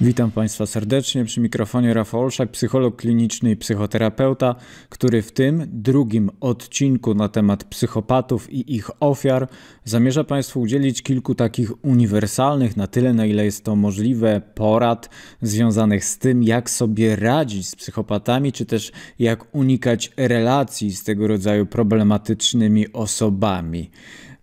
Witam Państwa serdecznie przy mikrofonie Rafał Olszak, psycholog kliniczny i psychoterapeuta, który w tym drugim odcinku na temat psychopatów i ich ofiar zamierza Państwu udzielić kilku takich uniwersalnych, na tyle na ile jest to możliwe, porad związanych z tym, jak sobie radzić z psychopatami, czy też jak unikać relacji z tego rodzaju problematycznymi osobami.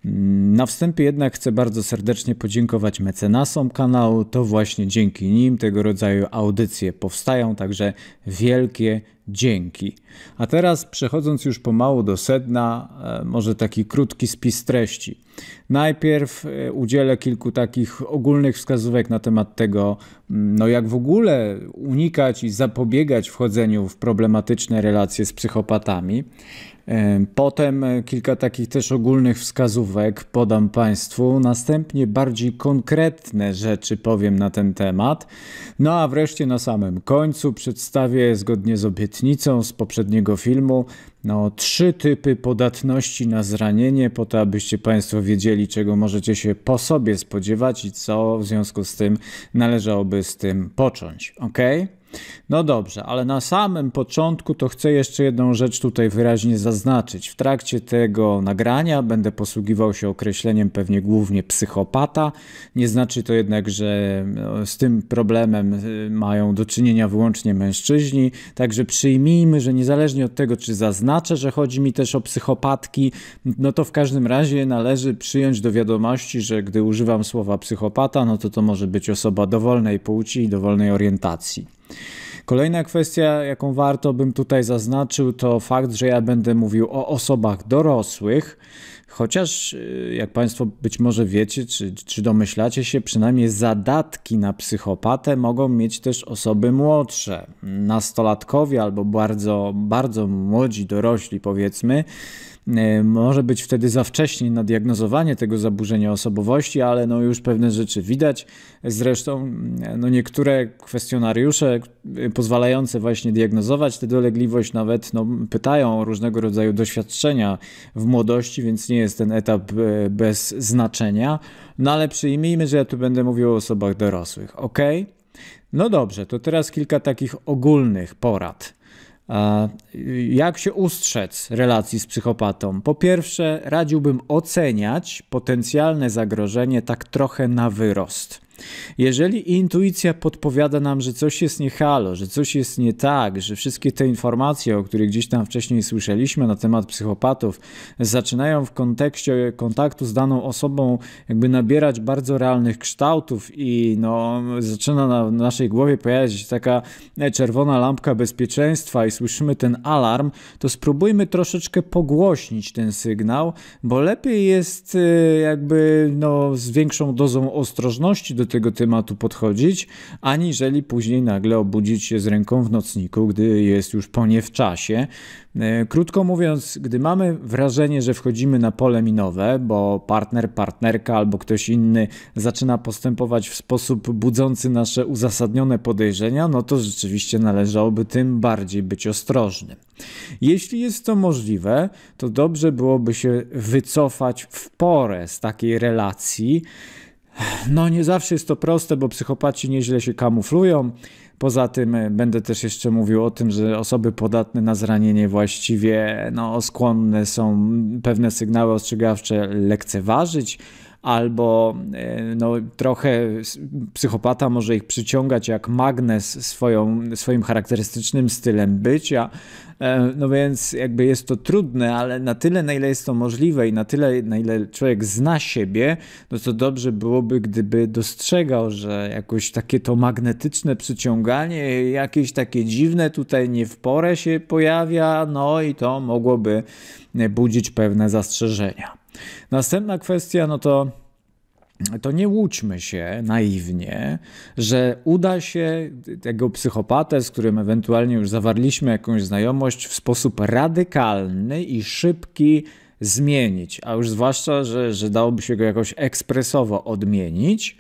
Na wstępie jednak chcę bardzo serdecznie podziękować mecenasom kanału. To właśnie dzięki nim tego rodzaju audycje powstają, także wielkie dzięki. A teraz przechodząc już pomału do sedna, e, może taki krótki spis treści. Najpierw e, udzielę kilku takich ogólnych wskazówek na temat tego, mm, no jak w ogóle unikać i zapobiegać wchodzeniu w problematyczne relacje z psychopatami. Potem e, kilka takich też ogólnych wskazówek podam Państwu, następnie bardziej konkretne rzeczy powiem na ten temat. No a wreszcie na samym końcu przedstawię zgodnie z obietnicą z poprzedniego filmu no, trzy typy podatności na zranienie, po to abyście Państwo wiedzieli, czego możecie się po sobie spodziewać i co w związku z tym należałoby z tym począć. ok? No dobrze, ale na samym początku to chcę jeszcze jedną rzecz tutaj wyraźnie zaznaczyć. W trakcie tego nagrania będę posługiwał się określeniem pewnie głównie psychopata. Nie znaczy to jednak, że no, z tym problemem y, mają do czynienia wyłącznie mężczyźni, także przyjmijmy, że niezależnie od tego, czy zaznaczę, że chodzi mi też o psychopatki, no to w każdym razie należy przyjąć do wiadomości, że gdy używam słowa psychopata, no to to może być osoba dowolnej płci i dowolnej orientacji. Kolejna kwestia, jaką warto bym tutaj zaznaczył, to fakt, że ja będę mówił o osobach dorosłych, chociaż y, jak Państwo być może wiecie, czy, czy domyślacie się, przynajmniej zadatki na psychopatę mogą mieć też osoby młodsze, nastolatkowie albo bardzo, bardzo młodzi dorośli, powiedzmy E, może być wtedy za wcześnie na diagnozowanie tego zaburzenia osobowości, ale no już pewne rzeczy widać. Zresztą mm, no niektóre kwestionariusze y, pozwalające właśnie diagnozować tę dolegliwość nawet no, pytają o różnego rodzaju doświadczenia w młodości, więc nie jest ten etap e, bez znaczenia. No ale przyjmijmy, że ja tu będę mówił o osobach dorosłych, ok? No dobrze, to teraz kilka takich ogólnych porad. Jak się ustrzec relacji z psychopatą? Po pierwsze, radziłbym oceniać potencjalne zagrożenie tak trochę na wyrost. Jeżeli intuicja podpowiada nam, że coś jest nie halo, że coś jest nie tak, że wszystkie te informacje, o których gdzieś tam wcześniej słyszeliśmy na temat psychopatów, zaczynają w kontekście kontaktu z daną osobą jakby nabierać bardzo realnych kształtów i no, zaczyna na naszej głowie pojawiać się taka e, czerwona lampka bezpieczeństwa i słyszymy ten alarm, to spróbujmy troszeczkę pogłośnić ten sygnał, bo lepiej jest e, jakby no, z większą dozą ostrożności do tego tematu podchodzić, aniżeli później nagle obudzić się z ręką w nocniku, gdy jest już po nie w czasie. E, krótko mówiąc, gdy mamy wrażenie, że wchodzimy na pole minowe, bo partner, partnerka albo ktoś inny zaczyna postępować w sposób budzący nasze uzasadnione podejrzenia, no to rzeczywiście należałoby tym bardziej być ostrożnym. Jeśli jest to możliwe, to dobrze byłoby się wycofać w porę z takiej relacji, no, nie zawsze jest to proste, bo psychopaci nieźle się kamuflują. Poza tym e, będę też jeszcze mówił o tym, że osoby podatne na zranienie właściwie no, skłonne są pewne sygnały ostrzegawcze lekceważyć, albo e, no, trochę psychopata może ich przyciągać jak magnes swoją, swoim charakterystycznym stylem bycia. E, no więc jakby jest to trudne, ale na tyle, na ile jest to możliwe i na tyle, na ile człowiek zna siebie, no to dobrze byłoby, gdyby dostrzegał, że jakoś takie to magnetyczne przyciąganie, jakieś takie dziwne tutaj nie w porę się pojawia, no i to mogłoby e, budzić pewne zastrzeżenia. Następna kwestia, no to to nie łudźmy się naiwnie, że uda się tego psychopatę, z którym ewentualnie już zawarliśmy jakąś znajomość, w sposób radykalny i szybki zmienić, a już zwłaszcza, że, że dałoby się go jakoś ekspresowo odmienić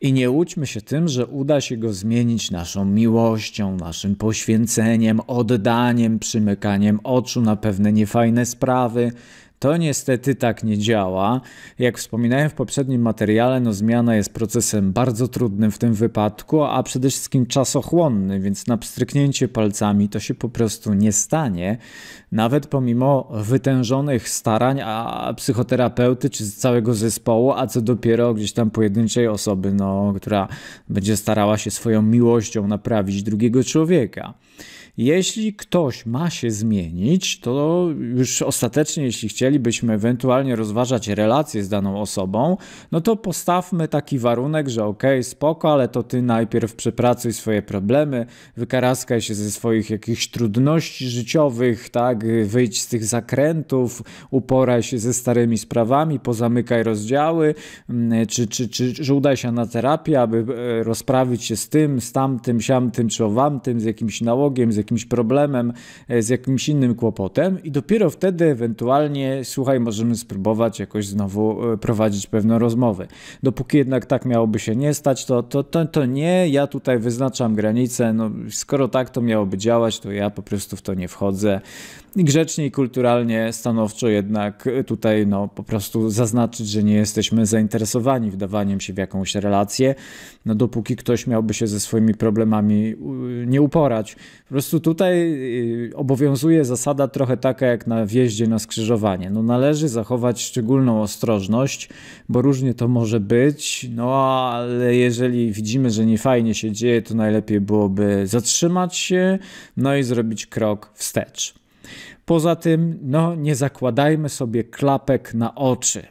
i nie łudźmy się tym, że uda się go zmienić naszą miłością, naszym poświęceniem, oddaniem, przymykaniem oczu na pewne niefajne sprawy, to niestety tak nie działa. Jak wspominałem w poprzednim materiale, no zmiana jest procesem bardzo trudnym w tym wypadku, a przede wszystkim czasochłonny, więc na pstryknięcie palcami to się po prostu nie stanie. Nawet pomimo wytężonych starań a psychoterapeuty czy całego zespołu, a co dopiero gdzieś tam pojedynczej osoby, no, która będzie starała się swoją miłością naprawić drugiego człowieka. Jeśli ktoś ma się zmienić, to już ostatecznie, jeśli chcielibyśmy ewentualnie rozważać relacje z daną osobą, no to postawmy taki warunek, że ok, spoko, ale to ty najpierw przepracuj swoje problemy, wykaraskaj się ze swoich jakichś trudności życiowych, tak, wyjdź z tych zakrętów, uporaj się ze starymi sprawami, pozamykaj rozdziały, mm, czy, czy, czy, czy udaj się na terapię, aby e, rozprawić się z tym, z tamtym, siamtym czy owamtym, z jakimś nałogiem, z jakimś problemem, e, z jakimś innym kłopotem, i dopiero wtedy ewentualnie, słuchaj, możemy spróbować jakoś znowu e, prowadzić pewne rozmowy. Dopóki jednak tak miałoby się nie stać, to, to, to, to nie, ja tutaj wyznaczam granicę. No, skoro tak to miałoby działać, to ja po prostu w to nie wchodzę grzecznie i kulturalnie, stanowczo jednak tutaj no, po prostu zaznaczyć, że nie jesteśmy zainteresowani wdawaniem się w jakąś relację, no, dopóki ktoś miałby się ze swoimi problemami y, nie uporać. Po prostu tutaj y, obowiązuje zasada trochę taka jak na wjeździe na skrzyżowanie. No, należy zachować szczególną ostrożność, bo różnie to może być, no ale jeżeli widzimy, że nie fajnie się dzieje, to najlepiej byłoby zatrzymać się, no i zrobić krok wstecz. Poza tym, no nie zakładajmy sobie klapek na oczy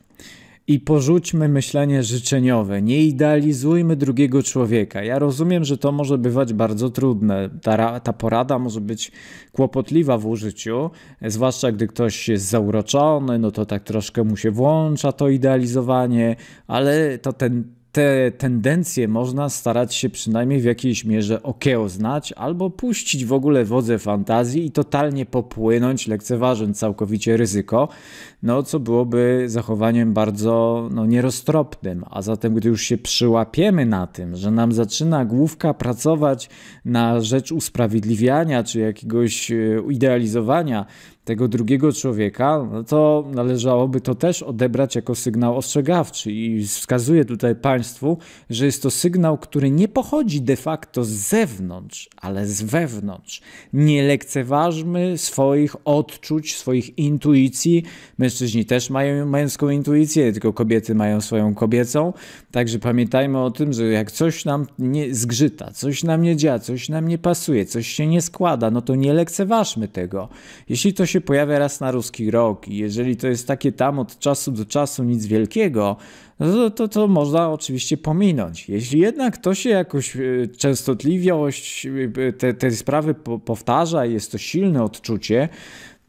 i porzućmy myślenie życzeniowe. Nie idealizujmy drugiego człowieka. Ja rozumiem, że to może bywać bardzo trudne. Ta, ta porada może być kłopotliwa w użyciu, zwłaszcza gdy ktoś jest zauroczony, no to tak troszkę mu się włącza to idealizowanie, ale to ten te tendencje można starać się przynajmniej w jakiejś mierze znać, albo puścić w ogóle wodze fantazji i totalnie popłynąć, lekceważąc całkowicie ryzyko no co byłoby zachowaniem bardzo no, nieroztropnym. A zatem, gdy już się przyłapiemy na tym, że nam zaczyna główka pracować na rzecz usprawiedliwiania czy jakiegoś e, idealizowania tego drugiego człowieka, no to należałoby to też odebrać jako sygnał ostrzegawczy. I wskazuję tutaj Państwu, że jest to sygnał, który nie pochodzi de facto z zewnątrz, ale z wewnątrz. Nie lekceważmy swoich odczuć, swoich intuicji. My mężczyźni też mają męską intuicję, tylko kobiety mają swoją kobiecą. Także pamiętajmy o tym, że jak coś nam nie zgrzyta, coś nam nie działa, coś nam nie pasuje, coś się nie składa, no to nie lekceważmy tego. Jeśli to się pojawia raz na ruski rok i jeżeli to jest takie tam od czasu do czasu nic wielkiego, no to, to, to można oczywiście pominąć. Jeśli jednak to się jakoś e, częstotliwość, e, te, te sprawy powtarza i jest to silne odczucie,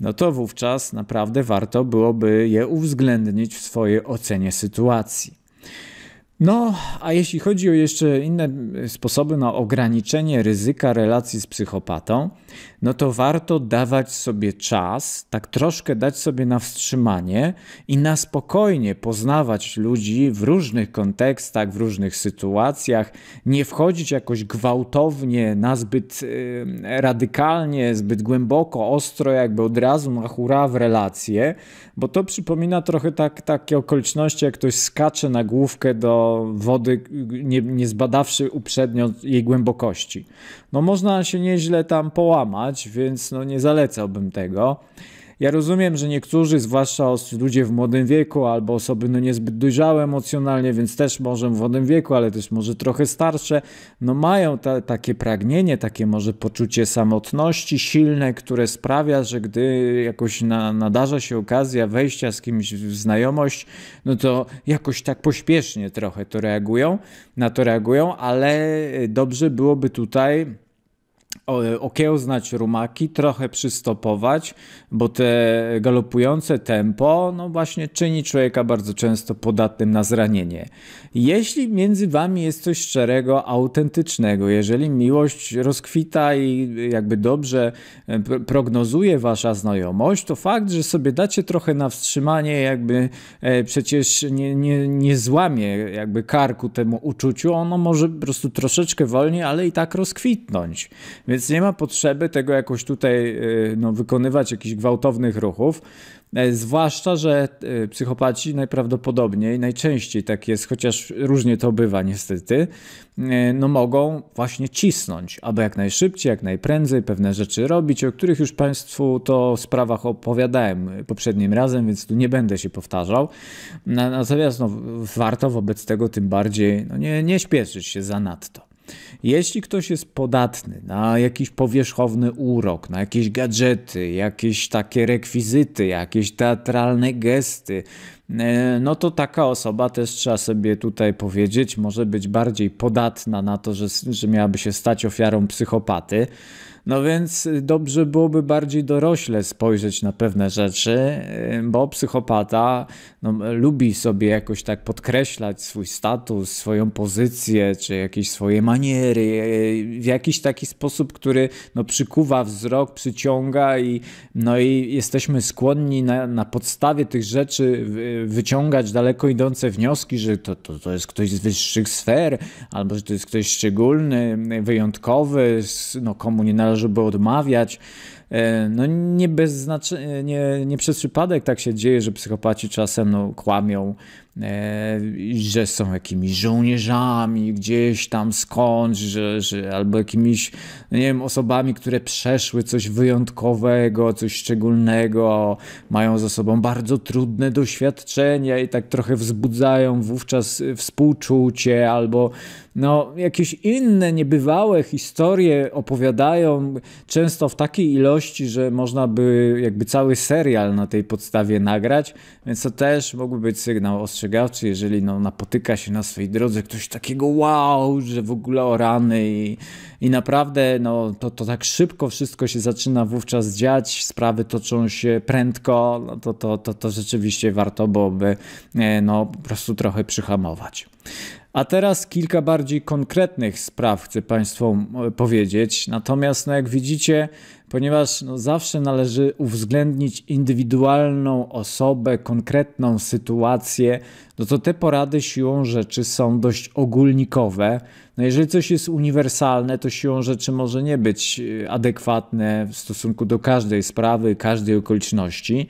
no to wówczas naprawdę warto byłoby je uwzględnić w swojej ocenie sytuacji. No, a jeśli chodzi o jeszcze inne e, sposoby na ograniczenie ryzyka relacji z psychopatą, no to warto dawać sobie czas, tak troszkę dać sobie na wstrzymanie i na spokojnie poznawać ludzi w różnych kontekstach, w różnych sytuacjach, nie wchodzić jakoś gwałtownie, na zbyt yy, radykalnie, zbyt głęboko, ostro, jakby od razu na no hura w relacje, bo to przypomina trochę tak, takie okoliczności, jak ktoś skacze na główkę do wody, nie, nie zbadawszy uprzednio jej głębokości. No można się nieźle tam połamać, więc no nie zalecałbym tego. Ja rozumiem, że niektórzy, zwłaszcza ludzie w młodym wieku albo osoby no niezbyt dojrzałe emocjonalnie, więc też może w młodym wieku, ale też może trochę starsze, no mają ta, takie pragnienie, takie może poczucie samotności silne, które sprawia, że gdy jakoś na, nadarza się okazja wejścia z kimś w znajomość, no to jakoś tak pośpiesznie trochę to reagują, na to reagują, ale e, dobrze byłoby tutaj okiełznać rumaki, trochę przystopować, bo te galopujące tempo, no właśnie czyni człowieka bardzo często podatnym na zranienie. Jeśli między wami jest coś szczerego, autentycznego, jeżeli miłość rozkwita i jakby dobrze e, prognozuje wasza znajomość, to fakt, że sobie dacie trochę na wstrzymanie, jakby e, przecież nie, nie, nie złamie jakby karku temu uczuciu, ono może po prostu troszeczkę wolniej, ale i tak rozkwitnąć. Więc więc nie ma potrzeby tego jakoś tutaj e, no, wykonywać jakichś gwałtownych ruchów. E, zwłaszcza, że e, psychopaci najprawdopodobniej, najczęściej tak jest, chociaż różnie to bywa niestety, no mogą właśnie cisnąć, aby jak najszybciej, jak najprędzej pewne rzeczy robić, o których już Państwu to sprawach opowiadałem poprzednim razem, więc tu nie będę się powtarzał. Natomiast no, warto wobec tego tym bardziej no, nie, nie śpieszyć się za nadto. Jeśli ktoś jest podatny na jakiś powierzchowny urok, na jakieś gadżety, jakieś takie rekwizyty, jakieś teatralne gesty, E, no to taka osoba też trzeba sobie tutaj powiedzieć, może być bardziej podatna na to, że, że miałaby się stać ofiarą psychopaty. No więc dobrze byłoby bardziej dorośle spojrzeć na pewne rzeczy, e, bo psychopata no, lubi sobie jakoś tak podkreślać swój status, swoją pozycję, czy jakieś swoje maniery, e, w jakiś taki sposób, który no, przykuwa wzrok, przyciąga i, no, i jesteśmy skłonni na, na podstawie tych rzeczy wyciągać daleko idące wnioski, że to, to, to jest ktoś z wyższych sfer, albo że to jest ktoś szczególny, wyjątkowy, no, komu nie należy by odmawiać. E, no nie bez znaczy nie, nie przez przypadek tak się dzieje, że psychopaci czasem no, kłamią, E, że są jakimiś żołnierzami gdzieś tam skądś, że, że, albo jakimiś, no nie wiem, osobami, które przeszły coś wyjątkowego, coś szczególnego, mają za sobą bardzo trudne doświadczenia i tak trochę wzbudzają wówczas współczucie, albo no, jakieś inne niebywałe historie opowiadają, często w takiej ilości, że można by jakby cały serial na tej podstawie nagrać, więc to też mógłby być sygnał ostrzegawczy spostrzegawczy, jeżeli no, napotyka się na swojej drodze ktoś takiego wow, że w ogóle o rany i, i naprawdę no, to, to tak szybko wszystko się zaczyna wówczas dziać, sprawy toczą się prędko, no, to, to, to, to rzeczywiście warto byłoby e, no, po prostu trochę przyhamować. A teraz kilka bardziej konkretnych spraw chcę Państwu e, powiedzieć. Natomiast, no jak widzicie, ponieważ no zawsze należy uwzględnić indywidualną osobę, konkretną sytuację, no to te porady siłą rzeczy są dość ogólnikowe. No jeżeli coś jest uniwersalne, to siłą rzeczy może nie być e, adekwatne w stosunku do każdej sprawy, każdej okoliczności.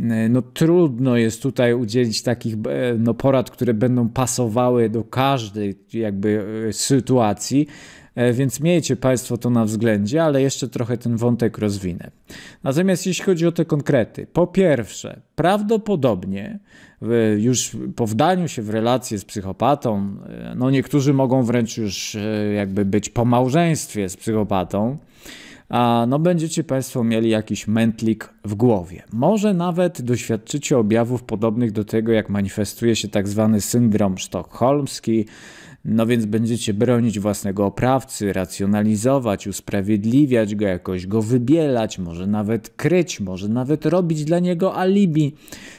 E, no trudno jest tutaj udzielić takich e, no, porad, które będą pasowały do każdej jakby e, sytuacji, więc miejcie Państwo to na względzie, ale jeszcze trochę ten wątek rozwinę. Natomiast jeśli chodzi o te konkrety, po pierwsze, prawdopodobnie już po wdaniu się w relację z psychopatą, no niektórzy mogą wręcz już jakby być po małżeństwie z psychopatą, no będziecie Państwo mieli jakiś mętlik w głowie. Może nawet doświadczycie objawów podobnych do tego, jak manifestuje się tak zwany syndrom sztokholmski, no więc będziecie bronić własnego oprawcy, racjonalizować, usprawiedliwiać go, jakoś go wybielać, może nawet kryć, może nawet robić dla niego alibi.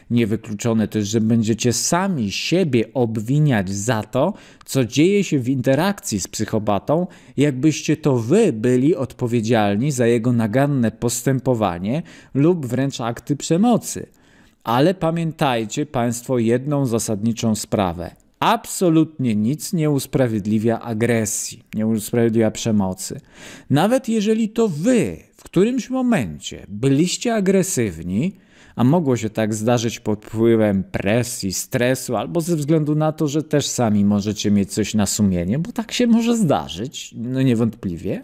Niewykluczone też, że będziecie sami siebie obwiniać za to, co dzieje się w interakcji z psychobatą, jakbyście to wy byli odpowiedzialni za jego naganne postępowanie lub wręcz akty przemocy. Ale pamiętajcie Państwo jedną zasadniczą sprawę – absolutnie nic nie usprawiedliwia agresji, nie usprawiedliwia przemocy. Nawet jeżeli to wy w którymś momencie byliście agresywni, a mogło się tak zdarzyć pod wpływem presji, stresu, albo ze względu na to, że też sami możecie mieć coś na sumieniu, bo tak się może zdarzyć, no niewątpliwie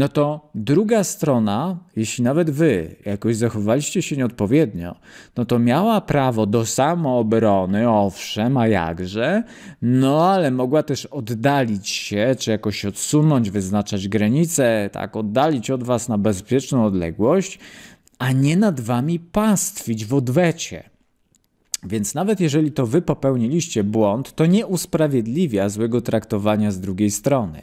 no to druga strona, jeśli nawet wy jakoś zachowaliście się nieodpowiednio, no to miała prawo do samoobrony, owszem, a jakże, no ale mogła też oddalić się, czy jakoś odsunąć, wyznaczać granice, tak, oddalić od was na bezpieczną odległość, a nie nad wami pastwić w odwecie. Więc nawet jeżeli to wy popełniliście błąd, to nie usprawiedliwia złego traktowania z drugiej strony.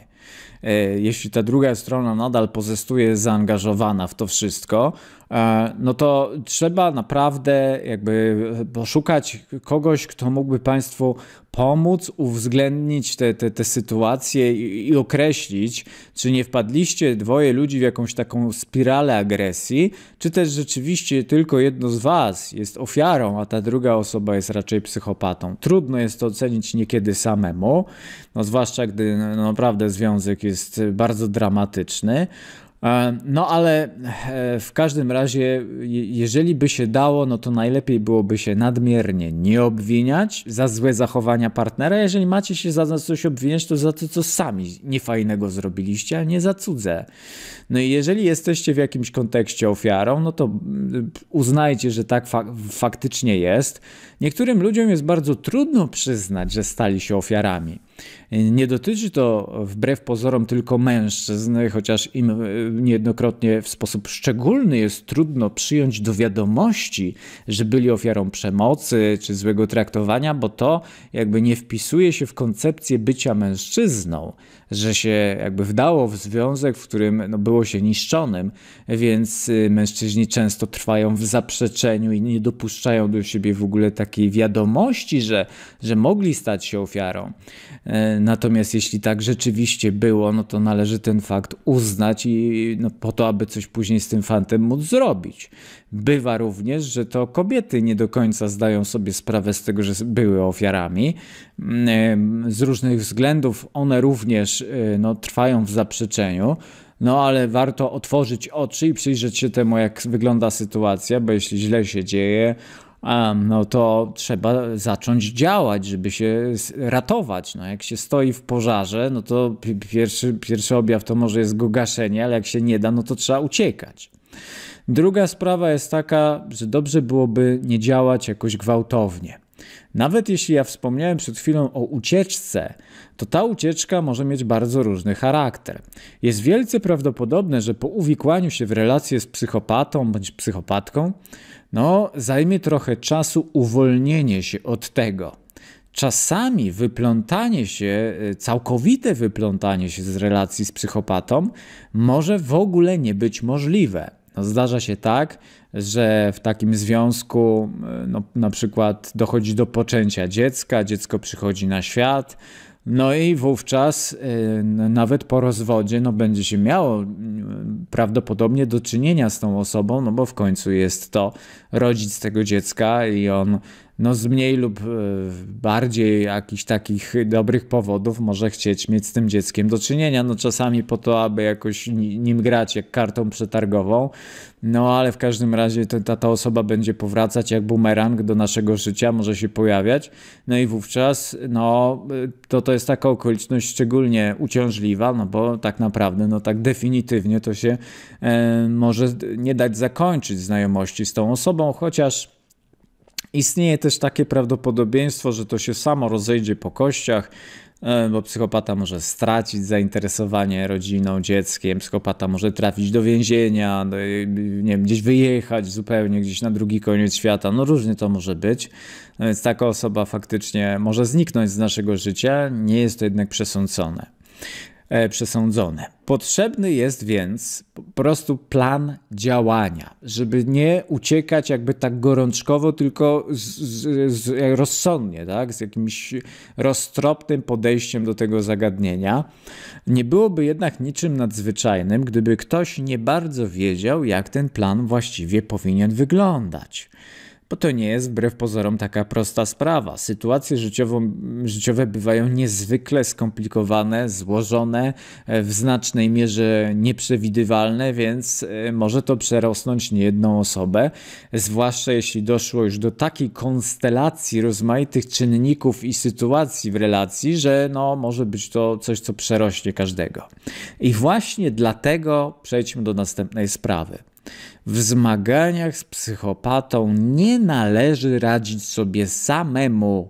E, jeśli ta druga strona nadal pozostuje zaangażowana w to wszystko, E, no to trzeba naprawdę jakby poszukać kogoś, kto mógłby Państwu pomóc uwzględnić te, te, te sytuacje i, i, określić, czy nie wpadliście dwoje ludzi w jakąś taką spiralę agresji, czy też rzeczywiście tylko jedno z Was jest ofiarą, a ta druga osoba jest raczej psychopatą. Trudno jest to ocenić niekiedy samemu, no zwłaszcza gdy no, naprawdę związek jest bardzo dramatyczny. E, no ale e, w każdym razie, jeżeli by się dało, no to najlepiej byłoby się nadmiernie nie obwiniać za złe zachowania partnera. Jeżeli macie się za coś obwiniać, to za to, co sami niefajnego zrobiliście, a nie za cudze. No i jeżeli jesteście w jakimś kontekście ofiarą, no to mm, uznajcie, że tak faktycznie jest. Niektórym ludziom jest bardzo trudno przyznać, że stali się ofiarami. Nie dotyczy to wbrew pozorom tylko mężczyzn, chociaż im e, niejednokrotnie w sposób szczególny jest trudno przyjąć do wiadomości, że byli ofiarą przemocy czy złego traktowania, bo to jakby nie wpisuje się w koncepcję bycia mężczyzną, że się jakby wdało w związek, w którym no, było się niszczonym, więc e, mężczyźni często trwają w zaprzeczeniu i nie dopuszczają do siebie w ogóle takiej wiadomości, że, że mogli stać się ofiarą. E, natomiast jeśli tak rzeczywiście było, no to należy ten fakt uznać i no, po to, aby coś później z tym fantem móc zrobić. Bywa również, że to kobiety nie do końca zdają sobie sprawę z tego, że były ofiarami. Mm, z różnych względów one również e, no, trwają w zaprzeczeniu. No ale warto otworzyć oczy i przyjrzeć się temu, jak wygląda sytuacja, bo jeśli źle się dzieje, no to trzeba zacząć działać, żeby się ratować. No, jak się stoi w pożarze, no to pierwszy, pierwszy objaw to może jest go gaszenie, ale jak się nie da, no to trzeba uciekać. Druga sprawa jest taka, że dobrze byłoby nie działać jakoś gwałtownie. Nawet jeśli ja wspomniałem przed chwilą o ucieczce, to ta ucieczka może mieć bardzo różny charakter. Jest wielce prawdopodobne, że po uwikłaniu się w relację z psychopatą bądź psychopatką, no, zajmie trochę czasu uwolnienie się od tego. Czasami wyplątanie się, y, całkowite wyplątanie się z relacji z psychopatą może w ogóle nie być możliwe. No, zdarza się tak, że w takim związku y, no, na przykład dochodzi do poczęcia dziecka, dziecko przychodzi na świat, no i wówczas y, nawet po rozwodzie no, będzie się miało y, prawdopodobnie do czynienia z tą osobą, no bo w końcu jest to rodzic tego dziecka i on no, z mniej lub y, bardziej jakichś takich dobrych powodów może chcieć mieć z tym dzieckiem do czynienia. No czasami po to, aby jakoś nim grać jak kartą przetargową, no ale w każdym razie ta, ta osoba będzie powracać jak bumerang do naszego życia, może się pojawiać. No i wówczas no, to, to jest taka okoliczność szczególnie uciążliwa, no bo tak naprawdę, no tak definitywnie to się e, może nie dać zakończyć znajomości z tą osobą, chociaż. Istnieje też takie prawdopodobieństwo, że to się samo rozejdzie po kościach, E, bo psychopata może stracić zainteresowanie rodziną, dzieckiem, psychopata może trafić do więzienia, do, e, nie wiem, gdzieś wyjechać zupełnie, gdzieś na drugi koniec świata, no różnie to może być. No więc taka osoba faktycznie może zniknąć z naszego życia, nie jest to jednak przesądzone. E, przesądzone. Potrzebny jest więc po prostu plan działania, żeby nie uciekać jakby tak gorączkowo, tylko z, z, z rozsądnie, tak? z jakimś roztropnym podejściem do tego zagadnienia. Nie byłoby jednak niczym nadzwyczajnym, gdyby ktoś nie bardzo wiedział, jak ten plan właściwie powinien wyglądać bo to nie jest wbrew pozorom taka prosta sprawa. Sytuacje życiową, życiowe bywają niezwykle skomplikowane, złożone, e, w znacznej mierze nieprzewidywalne, więc e, może to przerosnąć niejedną osobę, zwłaszcza jeśli doszło już do takiej konstelacji rozmaitych czynników i sytuacji w relacji, że no, może być to coś, co przerośnie każdego. I właśnie dlatego przejdźmy do następnej sprawy. W zmaganiach z psychopatą nie należy radzić sobie samemu.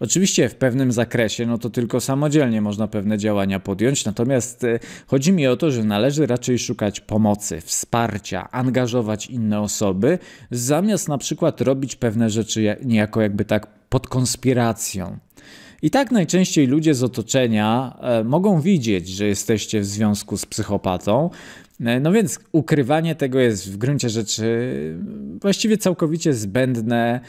Oczywiście w pewnym zakresie, no to tylko samodzielnie można pewne działania podjąć, natomiast y, chodzi mi o to, że należy raczej szukać pomocy, wsparcia, angażować inne osoby, zamiast na przykład robić pewne rzeczy niejako jakby tak pod konspiracją. I tak najczęściej ludzie z otoczenia e, mogą widzieć, że jesteście w związku z psychopatą, E, no więc ukrywanie tego jest w gruncie rzeczy właściwie całkowicie zbędne,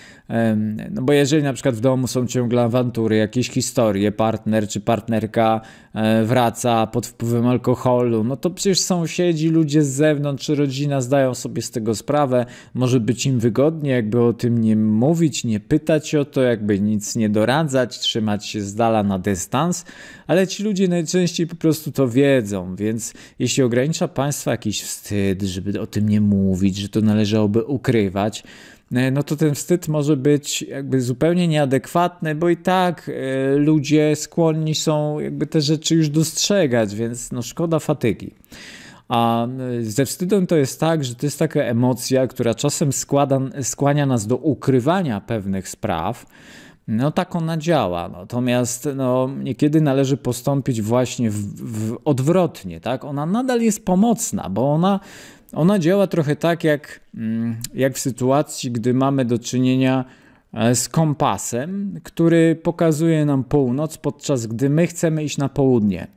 no bo jeżeli na przykład w domu są ciągle awantury, jakieś historie, partner czy partnerka e, wraca pod wpływem alkoholu, no to przecież sąsiedzi, ludzie z zewnątrz czy rodzina zdają sobie z tego sprawę, może być im wygodnie jakby o tym nie mówić, nie pytać o to, jakby nic nie doradzać, trzymać się z dala na dystans, ale ci ludzie najczęściej po prostu to wiedzą, więc jeśli ogranicza państwo państwa jakiś wstyd, żeby o tym nie mówić, że to należałoby ukrywać, e, no to ten wstyd może być jakby zupełnie nieadekwatny, bo i tak e, ludzie skłonni są jakby te rzeczy już dostrzegać, więc no szkoda fatygi. A e, ze wstydem to jest tak, że to jest taka emocja, która czasem składa, skłania nas do ukrywania pewnych spraw, no tak ona działa. Natomiast no, niekiedy należy postąpić właśnie w, w odwrotnie. Tak? Ona nadal jest pomocna, bo ona, ona działa trochę tak, jak, mm, jak w sytuacji, gdy mamy do czynienia e, z kompasem, który pokazuje nam północ, podczas gdy my chcemy iść na południe.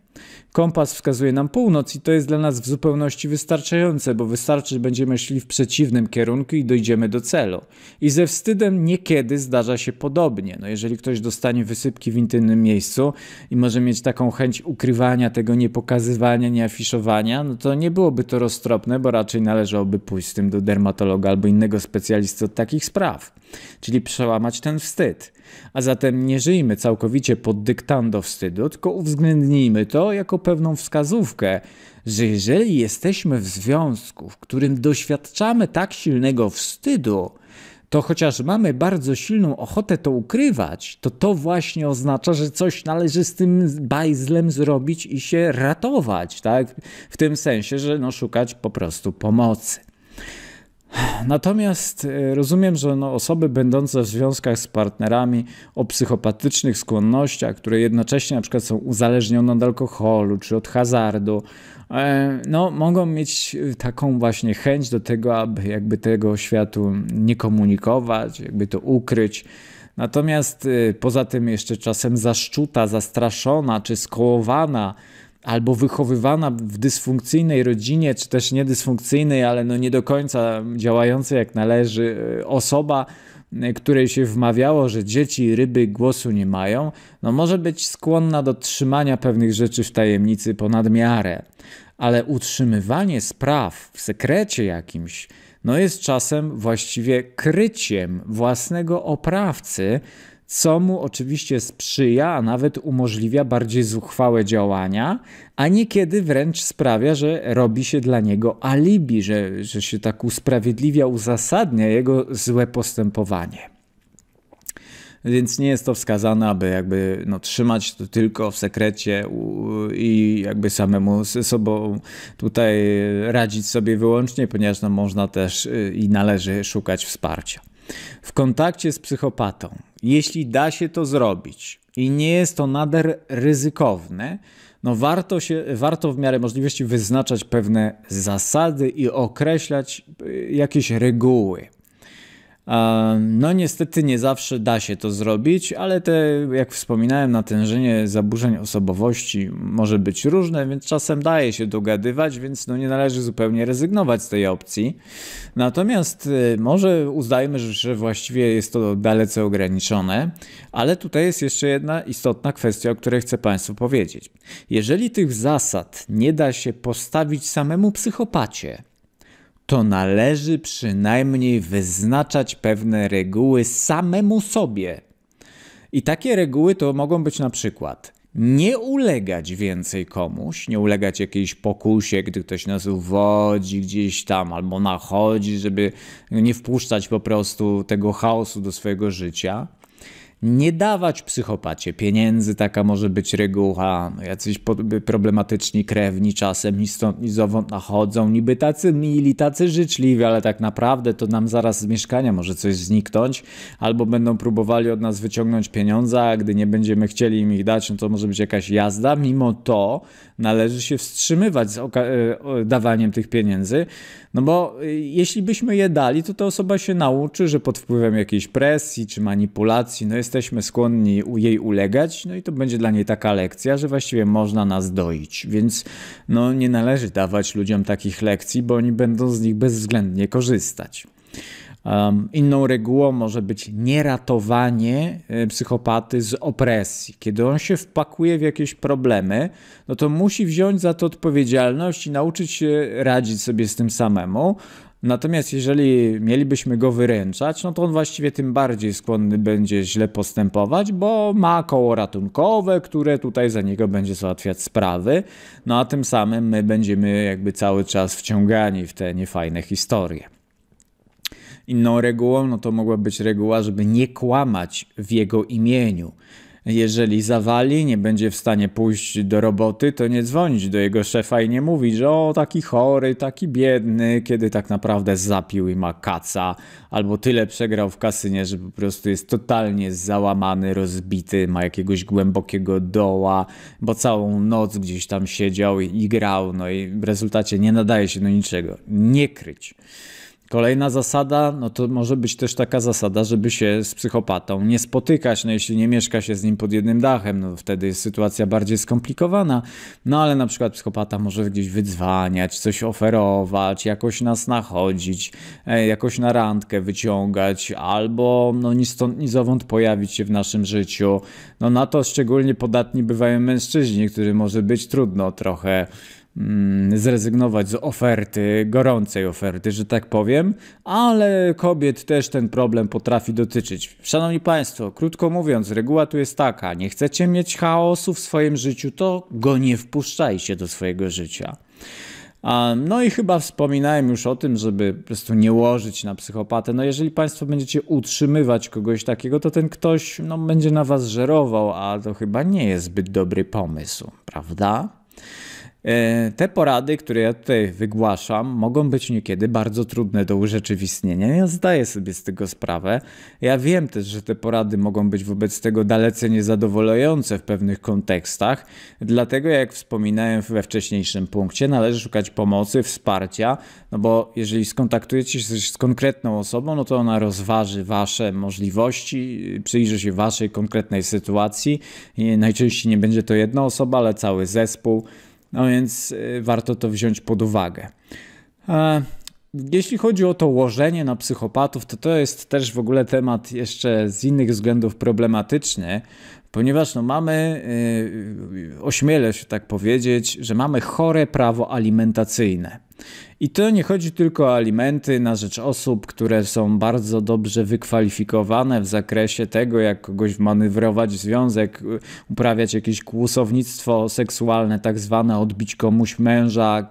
Kompas wskazuje nam północ i to jest dla nas w zupełności wystarczające, bo wystarczy, że będziemy szli w przeciwnym kierunku i dojdziemy do celu. I ze wstydem niekiedy zdarza się podobnie. No jeżeli ktoś dostanie wysypki w intymnym miejscu i może mieć taką chęć ukrywania tego, nie pokazywania, nie afiszowania, no to nie byłoby to roztropne, bo raczej należałoby pójść z tym do dermatologa albo innego specjalisty od takich spraw. Czyli przełamać ten wstyd. A zatem nie żyjmy całkowicie pod dyktando wstydu, tylko uwzględnijmy to jako pewną wskazówkę, że jeżeli jesteśmy w związku, w którym doświadczamy tak silnego wstydu, to chociaż mamy bardzo silną ochotę to ukrywać, to to właśnie oznacza, że coś należy z tym bajzlem zrobić i się ratować, tak? W tym sensie, że no, szukać po prostu pomocy. Natomiast e, rozumiem, że no osoby będące w związkach z partnerami o psychopatycznych skłonnościach, które jednocześnie na przykład są uzależnione od alkoholu czy od hazardu, e, no, mogą mieć e, taką właśnie chęć do tego, aby jakby tego światu nie komunikować, jakby to ukryć. Natomiast poza tym jeszcze czasem zaszczuta, zastraszona czy skołowana albo wychowywana w dysfunkcyjnej rodzinie, czy też niedysfunkcyjnej, ale no nie do końca działającej jak należy y, osoba, y, której się wmawiało, że dzieci ryby głosu nie mają, no może być skłonna do trzymania pewnych rzeczy w tajemnicy ponad miarę. Ale utrzymywanie spraw w sekrecie jakimś, no jest czasem właściwie kryciem własnego oprawcy, co mu oczywiście sprzyja, a nawet umożliwia bardziej zuchwałe działania, a niekiedy wręcz sprawia, że robi się dla niego alibi, że, że się tak usprawiedliwia, uzasadnia jego złe postępowanie więc nie jest to wskazane, aby jakby no, trzymać to tylko w sekrecie i jakby samemu ze sobą tutaj radzić sobie wyłącznie, ponieważ no, można też y, i należy szukać wsparcia w kontakcie z psychopatą, jeśli da się to zrobić i nie jest to nader ryzykowne, no warto, się, warto w miarę możliwości wyznaczać pewne zasady i określać y, jakieś reguły. No niestety nie zawsze da się to zrobić, ale te, jak wspominałem, natężenie zaburzeń osobowości może być różne, więc czasem daje się dogadywać, więc no nie należy zupełnie rezygnować z tej opcji. Natomiast y, może uznajmy, że właściwie jest to dalece ograniczone, ale tutaj jest jeszcze jedna istotna kwestia, o której chcę Państwu powiedzieć. Jeżeli tych zasad nie da się postawić samemu psychopacie, to należy przynajmniej wyznaczać pewne reguły samemu sobie. I takie reguły to mogą być na przykład nie ulegać więcej komuś, nie ulegać jakiejś pokusie, gdy ktoś nas uwodzi gdzieś tam albo nachodzi, żeby nie wpuszczać po prostu tego chaosu do swojego życia. Nie dawać psychopacie pieniędzy, taka może być reguła. No, jacyś problematyczni krewni czasem i stąd i zowąd nachodzą. Niby tacy mili, tacy życzliwi, ale tak naprawdę to nam zaraz z mieszkania może coś zniknąć. Albo będą próbowali od nas wyciągnąć pieniądze, a gdy nie będziemy chcieli im ich dać, no to może być jakaś jazda. Mimo to należy się wstrzymywać z e, dawaniem tych pieniędzy, no bo e, jeśli byśmy je dali, to ta osoba się nauczy, że pod wpływem jakiejś presji czy manipulacji, no jesteśmy skłonni jej ulegać, no i to będzie dla niej taka lekcja, że właściwie można nas doić, więc no nie należy dawać ludziom takich lekcji, bo oni będą z nich bezwzględnie korzystać. Inną regułą może być nieratowanie e, psychopaty z opresji. Kiedy on się wpakuje w jakieś problemy, no to musi wziąć za to odpowiedzialność i nauczyć się radzić sobie z tym samemu. Natomiast jeżeli mielibyśmy go wyręczać, no to on właściwie tym bardziej skłonny będzie źle postępować, bo ma koło ratunkowe, które tutaj za niego będzie załatwiać sprawy, no a tym samym my będziemy jakby cały czas wciągani w te niefajne historie. Inną regułą, no to mogła być reguła, żeby nie kłamać w jego imieniu. Jeżeli zawali, nie będzie w stanie pójść do roboty, to nie dzwonić do jego szefa i nie mówić, że o taki chory, taki biedny, kiedy tak naprawdę zapił i ma kaca, albo tyle przegrał w kasynie, że po prostu jest totalnie załamany, rozbity, ma jakiegoś głębokiego doła, bo całą noc gdzieś tam siedział i, i grał, no i w rezultacie nie nadaje się do niczego. Nie kryć. Kolejna zasada, no to może być też taka zasada, żeby się z psychopatą nie spotykać, no jeśli nie mieszka się z nim pod jednym dachem, no wtedy jest sytuacja bardziej skomplikowana, no ale na przykład psychopata może gdzieś wydzwaniać, coś oferować, jakoś nas nachodzić, e, jakoś na randkę wyciągać, albo no ni stąd, ni zowąd pojawić się w naszym życiu. No na to szczególnie podatni bywają mężczyźni, którym może być trudno trochę Mm, zrezygnować z oferty, gorącej oferty, że tak powiem, ale kobiet też ten problem potrafi dotyczyć. Szanowni Państwo, krótko mówiąc, reguła tu jest taka: nie chcecie mieć chaosu w swoim życiu, to go nie wpuszczajcie do swojego życia. No i chyba wspominałem już o tym, żeby po prostu nie łożyć na psychopatę. No jeżeli Państwo będziecie utrzymywać kogoś takiego, to ten ktoś no, będzie na Was żerował, a to chyba nie jest zbyt dobry pomysł, prawda? E, te porady, które ja tutaj wygłaszam, mogą być niekiedy bardzo trudne do urzeczywistnienia. Ja zdaję sobie z tego sprawę. Ja wiem też, że te porady mogą być wobec tego dalece niezadowalające w pewnych kontekstach. Dlatego, jak wspominałem we wcześniejszym punkcie, należy szukać pomocy, wsparcia, no bo jeżeli skontaktujecie się z konkretną osobą, no to ona rozważy wasze możliwości, przyjrzy się waszej konkretnej sytuacji. I najczęściej nie będzie to jedna osoba, ale cały zespół no więc y, warto to wziąć pod uwagę. E, jeśli chodzi o to łożenie na psychopatów, to to jest też w ogóle temat jeszcze z innych względów problematyczny, ponieważ no mamy, y, ośmielę się tak powiedzieć, że mamy chore prawo alimentacyjne. I to nie chodzi tylko o alimenty na rzecz osób, które są bardzo dobrze wykwalifikowane w zakresie tego, jak kogoś manewrować w związek, uprawiać jakieś kłusownictwo seksualne, tak zwane odbić komuś męża,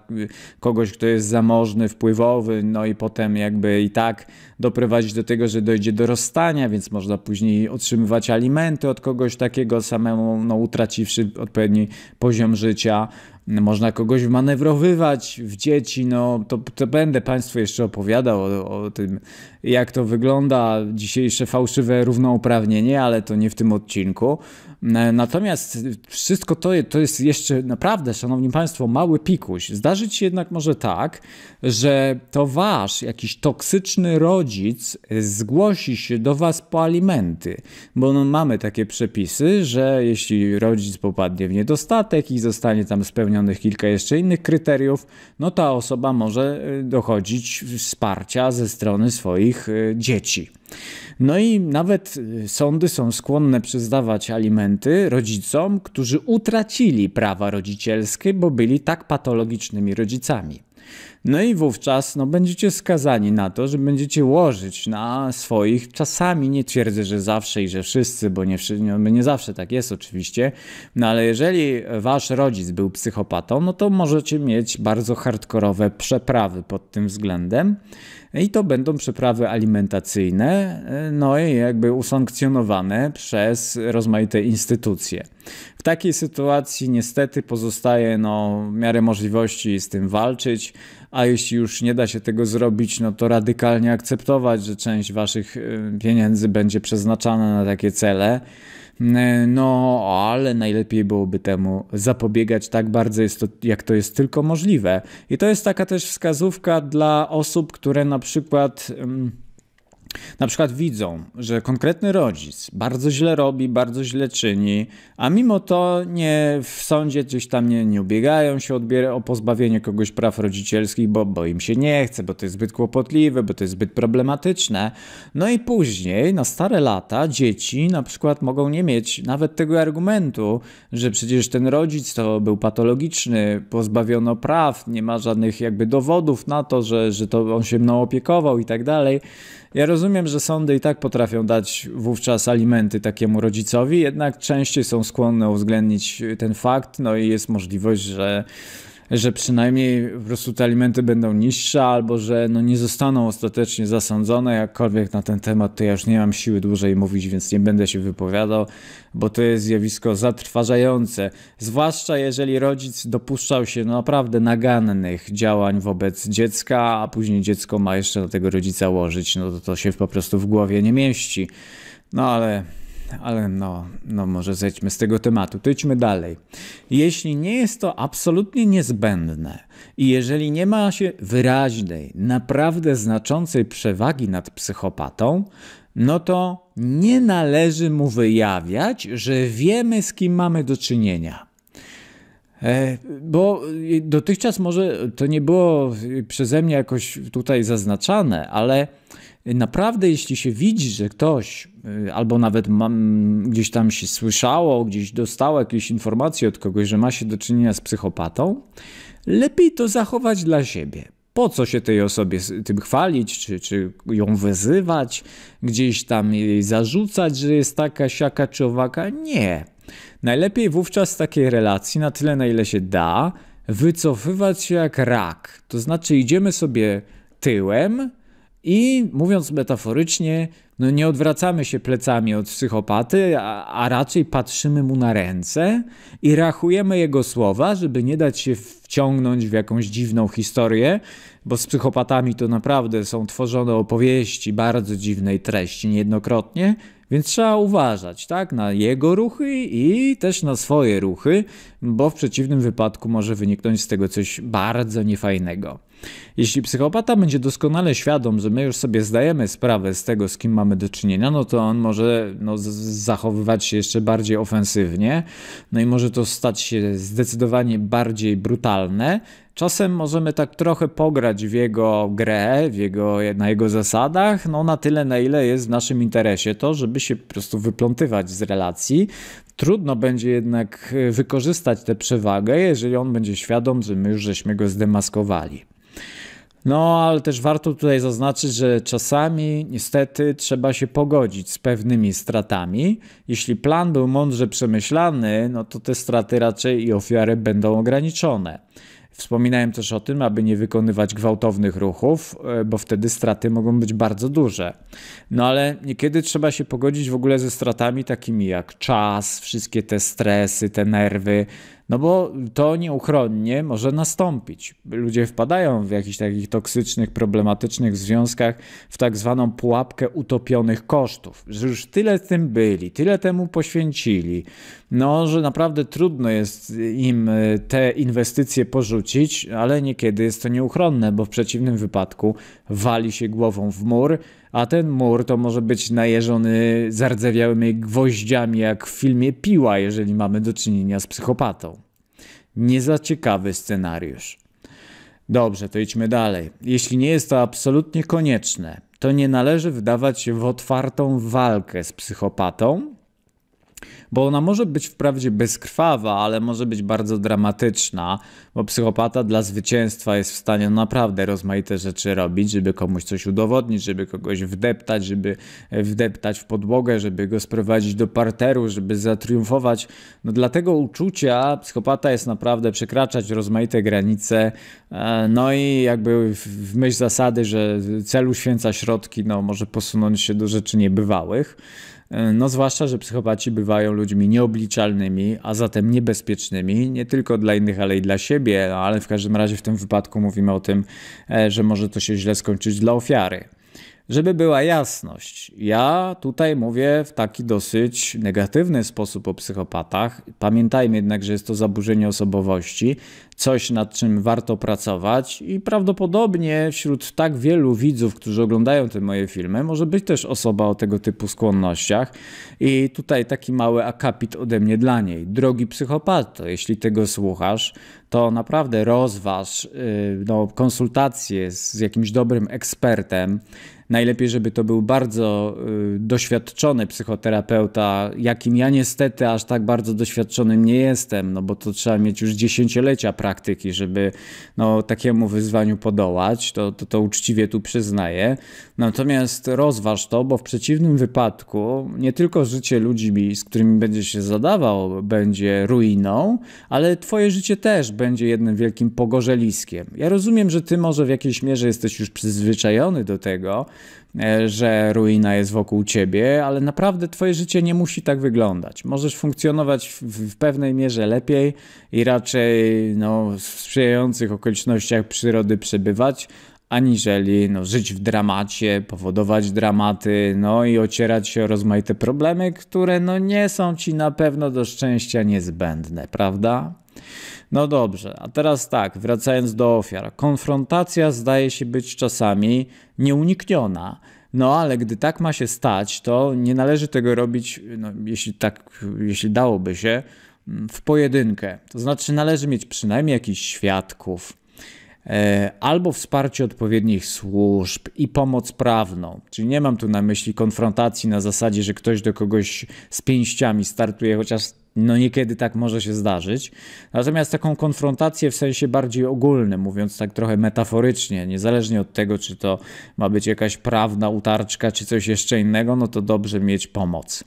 kogoś, kto jest zamożny, wpływowy, no i potem jakby i tak doprowadzić do tego, że dojdzie do rozstania, więc można później otrzymywać alimenty od kogoś takiego samemu, no utraciwszy odpowiedni poziom życia można kogoś manewrowywać w dzieci. No to, to będę Państwu jeszcze opowiadał o, o tym jak to wygląda, dzisiejsze fałszywe równouprawnienie, ale to nie w tym odcinku. E, natomiast wszystko to, to jest jeszcze naprawdę, szanowni państwo, mały pikuś. Zdarzyć się jednak może tak, że to wasz jakiś toksyczny rodzic zgłosi się do was po alimenty, bo no, mamy takie przepisy, że jeśli rodzic popadnie w niedostatek i zostanie tam spełnionych kilka jeszcze innych kryteriów, no ta osoba może e, dochodzić wsparcia ze strony swoich swoich e, dzieci. No i nawet e, sądy są skłonne przyznawać alimenty rodzicom, którzy utracili prawa rodzicielskie, bo byli tak patologicznymi rodzicami. No i wówczas no, będziecie skazani na to, że będziecie łożyć na swoich, czasami nie twierdzę, że zawsze i że wszyscy, bo nie, no, nie zawsze tak jest oczywiście, no ale jeżeli wasz rodzic był psychopatą, no to możecie mieć bardzo hardkorowe przeprawy pod tym względem i to będą przeprawy alimentacyjne, e, no i jakby usankcjonowane przez rozmaite instytucje. W takiej sytuacji niestety pozostaje no, w miarę możliwości z tym walczyć, a jeśli już nie da się tego zrobić, no to radykalnie akceptować, że część waszych e, pieniędzy będzie przeznaczana na takie cele. No, ale najlepiej byłoby temu zapobiegać tak bardzo, jest to, jak to jest tylko możliwe. I to jest taka też wskazówka dla osób, które na przykład. Mm, na przykład widzą, że konkretny rodzic bardzo źle robi, bardzo źle czyni, a mimo to nie w sądzie gdzieś tam nie, nie ubiegają się o pozbawienie kogoś praw rodzicielskich, bo, bo im się nie chce, bo to jest zbyt kłopotliwe, bo to jest zbyt problematyczne. No i później na stare lata dzieci na przykład mogą nie mieć nawet tego argumentu, że przecież ten rodzic to był patologiczny, pozbawiono praw, nie ma żadnych jakby dowodów na to, że, że to on się mną opiekował i tak dalej. Ja rozumiem, że sądy i tak potrafią dać wówczas alimenty takiemu rodzicowi, jednak częściej są skłonne uwzględnić ten fakt, no i jest możliwość, że że przynajmniej po prostu te alimenty będą niższe, albo że no nie zostaną ostatecznie zasądzone, jakkolwiek na ten temat to ja już nie mam siły dłużej mówić, więc nie będę się wypowiadał, bo to jest zjawisko zatrważające, zwłaszcza jeżeli rodzic dopuszczał się no naprawdę nagannych działań wobec dziecka, a później dziecko ma jeszcze do tego rodzica łożyć, no to to się po prostu w głowie nie mieści. No ale tak. ale no, no może zejdźmy z tego tematu, to idźmy dalej. Jeśli nie jest to absolutnie niezbędne i jeżeli nie ma się wyraźnej, naprawdę znaczącej przewagi nad psychopatą, no to nie należy mu wyjawiać, że wiemy z kim mamy do czynienia. E, bo dotychczas może to nie było przeze mnie jakoś tutaj zaznaczane, ale naprawdę, jeśli się widzi, że ktoś, y, albo nawet mam, gdzieś tam się słyszało, gdzieś dostało jakieś informacje od kogoś, że ma się do czynienia z psychopatą, lepiej to zachować dla siebie. Po co się tej osobie tym chwalić, czy, czy ją wyzywać, gdzieś tam jej zarzucać, że jest taka, siaka czy owaka? Nie. Najlepiej wówczas takiej relacji, na tyle na ile się da, wycofywać się jak rak. To znaczy idziemy sobie tyłem, i mówiąc metaforycznie, no nie odwracamy się plecami od psychopaty, a, a, raczej patrzymy mu na ręce i rachujemy jego słowa, żeby nie dać się wciągnąć w jakąś dziwną historię, bo z psychopatami to naprawdę są tworzone opowieści bardzo dziwnej treści niejednokrotnie, więc trzeba uważać, tak, na jego ruchy i też na swoje ruchy, bo w przeciwnym wypadku może wyniknąć z tego coś bardzo niefajnego. Jeśli psychopata będzie doskonale świadom, że my już sobie zdajemy sprawę z tego, z kim mamy do czynienia, no to on może no, zachowywać się jeszcze bardziej ofensywnie, no i może to stać się zdecydowanie bardziej brutalne. Czasem możemy tak trochę pograć w jego grę, w jego, na jego zasadach, no na tyle, na ile jest w naszym interesie to, żeby się po prostu wyplątywać z relacji. Trudno będzie jednak e, wykorzystać tę przewagę, jeżeli on będzie świadom, że my już żeśmy go zdemaskowali. No, ale też warto tutaj zaznaczyć, że czasami niestety trzeba się pogodzić z pewnymi stratami. Jeśli plan był mądrze przemyślany, no to te straty raczej i ofiary będą ograniczone. Wspominałem też o tym, aby nie wykonywać gwałtownych ruchów, e, bo wtedy straty mogą być bardzo duże. No ale niekiedy trzeba się pogodzić w ogóle ze stratami takimi jak czas, wszystkie te stresy, te nerwy. No bo to nieuchronnie może nastąpić. Ludzie wpadają w jakichś takich toksycznych, problematycznych związkach w tak zwaną pułapkę utopionych kosztów, że już tyle tym byli, tyle temu poświęcili, no że naprawdę trudno jest im e, te inwestycje porzucić, ale niekiedy jest to nieuchronne, bo w przeciwnym wypadku wali się głową w mur, a ten mur to może być najeżony zardzewiałymi gwoździami jak w filmie Piła, jeżeli mamy do czynienia z psychopatą. Nie za ciekawy scenariusz. Dobrze, to idźmy dalej. Jeśli nie jest to absolutnie konieczne, to nie należy wdawać się w otwartą walkę z psychopatą, bo ona może być wprawdzie bezkrwawa, ale może być bardzo dramatyczna, bo psychopata dla zwycięstwa jest w stanie naprawdę rozmaite rzeczy robić, żeby komuś coś udowodnić, żeby kogoś wdeptać, żeby e, wdeptać w podłogę, żeby go sprowadzić do parteru, żeby zatriumfować. No dlatego uczucia psychopata jest naprawdę przekraczać rozmaite granice. E, no i jakby w myśl zasady, że celu święca środki, no może posunąć się do rzeczy niebywałych. E, no zwłaszcza, że psychopaci bywają ludźmi nieobliczalnymi, a zatem niebezpiecznymi, nie tylko dla innych, ale i dla siebie, no, ale w każdym razie w tym wypadku mówimy o tym, e, że może to się źle skończyć dla ofiary. Żeby była jasność, ja tutaj mówię w taki dosyć negatywny sposób o psychopatach. Pamiętajmy jednak, że jest to zaburzenie osobowości, coś nad czym warto pracować i prawdopodobnie wśród tak wielu widzów, którzy oglądają te moje filmy, może być też osoba o tego typu skłonnościach. I tutaj taki mały akapit ode mnie dla niej. Drogi psychopato, jeśli tego słuchasz, to naprawdę rozważ y, no, konsultacje z jakimś dobrym ekspertem Najlepiej, żeby to był bardzo y, doświadczony psychoterapeuta, jakim ja niestety aż tak bardzo doświadczonym nie jestem, no bo to trzeba mieć już dziesięciolecia praktyki, żeby no, takiemu wyzwaniu podołać, to, to, to uczciwie tu przyznaję. Natomiast rozważ to, bo w przeciwnym wypadku nie tylko życie ludzi, z którymi będziesz się zadawał, będzie ruiną, ale twoje życie też będzie jednym wielkim pogorzeliskiem. Ja rozumiem, że ty może w jakiejś mierze jesteś już przyzwyczajony do tego, E, że ruina jest wokół ciebie, ale naprawdę twoje życie nie musi tak wyglądać. Możesz funkcjonować w, w pewnej mierze lepiej i raczej no, w sprzyjających okolicznościach przyrody przebywać, aniżeli no, żyć w dramacie, powodować dramaty, no i ocierać się o rozmaite problemy, które no, nie są ci na pewno do szczęścia niezbędne, prawda? No dobrze, a teraz tak, wracając do ofiar. Konfrontacja zdaje się być czasami nieunikniona. No ale gdy tak ma się stać, to nie należy tego robić, no, jeśli tak, jeśli dałoby się, mm, w pojedynkę. To znaczy należy mieć przynajmniej jakichś świadków, e, albo wsparcie odpowiednich służb i pomoc prawną. Czyli nie mam tu na myśli konfrontacji na zasadzie, że ktoś do kogoś z pięściami startuje, chociaż no niekiedy tak może się zdarzyć. Natomiast taką konfrontację w sensie bardziej ogólnym, mówiąc tak trochę metaforycznie, niezależnie od tego, czy to ma być jakaś prawna utarczka, czy coś jeszcze innego, no to dobrze mieć pomoc.